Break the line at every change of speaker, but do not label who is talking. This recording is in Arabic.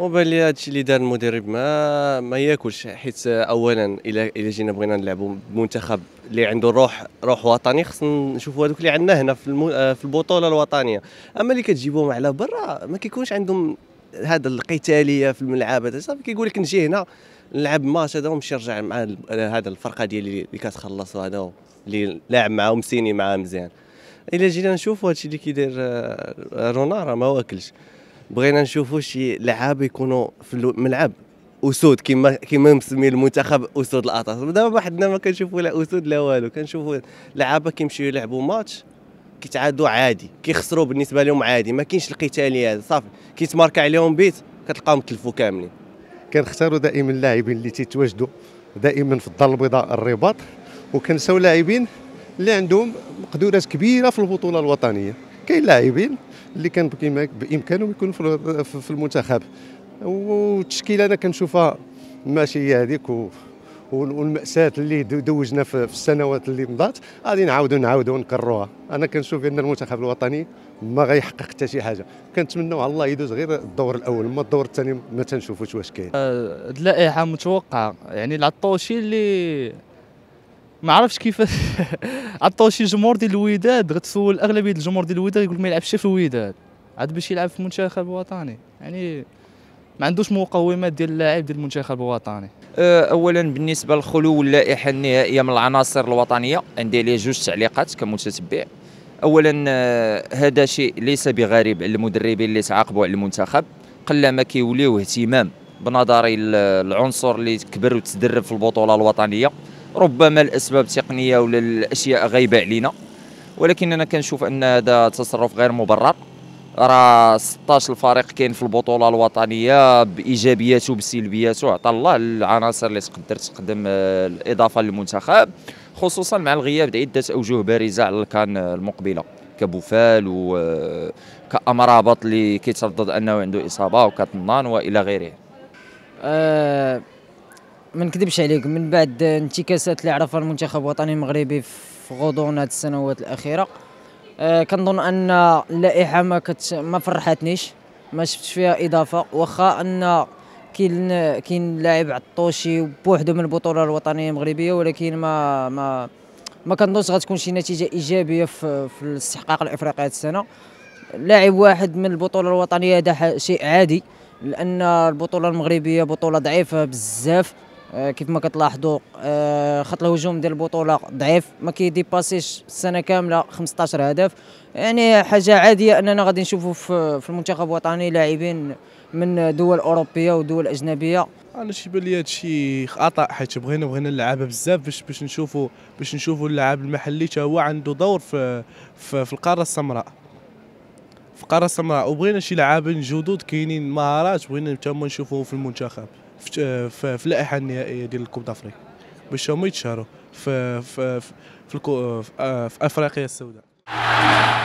وبان لي هادشي اللي دار المدرب ما ما ياكلش حيت اولا الا الا جينا بغينا نلعبوا بمنتخب اللي عنده روح روح وطني خصنا نشوفوا هذوك اللي عندنا هنا في المو... في البطوله الوطنيه اما اللي كتجيبوهم على برا ما كيكونش عندهم هذا القتاليه في الملعب هذا صافي كيقول لك نجي هنا نلعب ماتش هذا ونمشي نرجع مع هذا الفرقه ديالي اللي كتخلص وهذا اللي لاعب معاهم سيني معاه مزيان الا جينا نشوفوا هادشي اللي كيدير آه، رونار ما واكلش بغينا نشوفوا شي لعاب يكونوا في الملعب اسود كما كما مسمي المنتخب اسود الاطلس دابا وحدنا ما كنشوفوا لا اسود لا والو كنشوفوا لعابه كيمشيو يلعبوا ماتش كيتعادوا عادي كيخسروا بالنسبه لهم عادي ما كاينش القتاليه هذا صافي كيتماركا عليهم بيت
كتلقاهم تلفوا كاملين كنختاروا دائما اللاعبين اللي تيتواجدوا دائما في الدار البيضاء الرباط وكنساو لاعبين اللي عندهم مقدورات كبيره في البطوله الوطنيه كاين لاعبين اللي كان بامكانهم يكونوا في المنتخب والتشكيله انا كنشوفها ماشي هي هذيك والمأساة اللي دوجنا في السنوات اللي مضات غادي نعاودوا نعاودوا ونكرروها انا كنشوف ان المنتخب الوطني ما غيحقق حتى شي حاجه كنتمنى على الله يدوز غير الدور الاول اما الدور الثاني ما تنشوفوش واش كاين
آه، هاد اللائحه متوقعه يعني العطوشي اللي ما عرفتش كيفاش عطاو شي جمهور ديال الوداد غتسول اغلبيه الجمهور ديال الوداد يقول لك ما يلعبش في الوداد عاد باش يلعب في المنتخب الوطني يعني ما عندوش مقومات ديال اللاعب ديال المنتخب الوطني أه، اولا بالنسبه لخلو اللائحه
النهائيه من العناصر الوطنيه عندي عليه جوج تعليقات كمتتبع اولا أه، هذا شيء ليس بغريب على المدربين اللي تعاقبوا على المنتخب قلما كيوليو اهتمام بنظري العنصر اللي كبر وتدرب في البطوله الوطنيه ربما الاسباب تقنيه ولا الاشياء غايبه علينا ولكن انا كنشوف ان هذا تصرف غير مبرر راه 16 الفريق كاين في البطوله الوطنيه بايجابياته وبسلبياته عطى الله العناصر اللي تقدر تقدم آه، الاضافه للمنتخب خصوصا مع الغياب عده اوجه بارزه على الكان المقبله كبوفال وكامرابط آه، اللي كيتردد انه عنده اصابه وكطنان والى غيره
أه ما نكذبش عليك من بعد انتكاسات اللي عرفها المنتخب الوطني المغربي في غضون هذه السنوات الاخيره أه كنظن ان اللائحه ما كت ما فرحتنيش ما شفتش فيها اضافه واخا ان كاين كاين لاعب عطوشي بوحدو من البطوله الوطنيه المغربيه ولكن ما ما ما كنظنش غتكون شي نتيجه ايجابيه في, في الاستحقاق الافريقي هذه السنه لاعب واحد من البطوله الوطنيه هذا شيء عادي لان البطوله المغربيه بطوله ضعيفه بزاف آه، كيف ما كتلاحظوا آه، خط الهجوم ديال البطوله ضعيف ما كيديباسيش السنه كامله 15 هدف يعني حاجه عاديه اننا غادي نشوفوا في المنتخب الوطني لاعبين من دول اوروبيه ودول اجنبيه
انا شي بان لي هادشي خطا حيت بغينا بغينا اللعابه بزاف باش باش نشوفوا باش نشوفوا اللاعب المحلي حتى هو عنده دور في في, في القاره السمراء في القاره السمراء وبغينا شي لعابه جدد كاينين مهارات بغينا حتى هما في المنتخب في, في, اللائحه النهائيه ديال الكوب دافريك باش هما يتشهروا في في في, في, آه، في افريقيا السوداء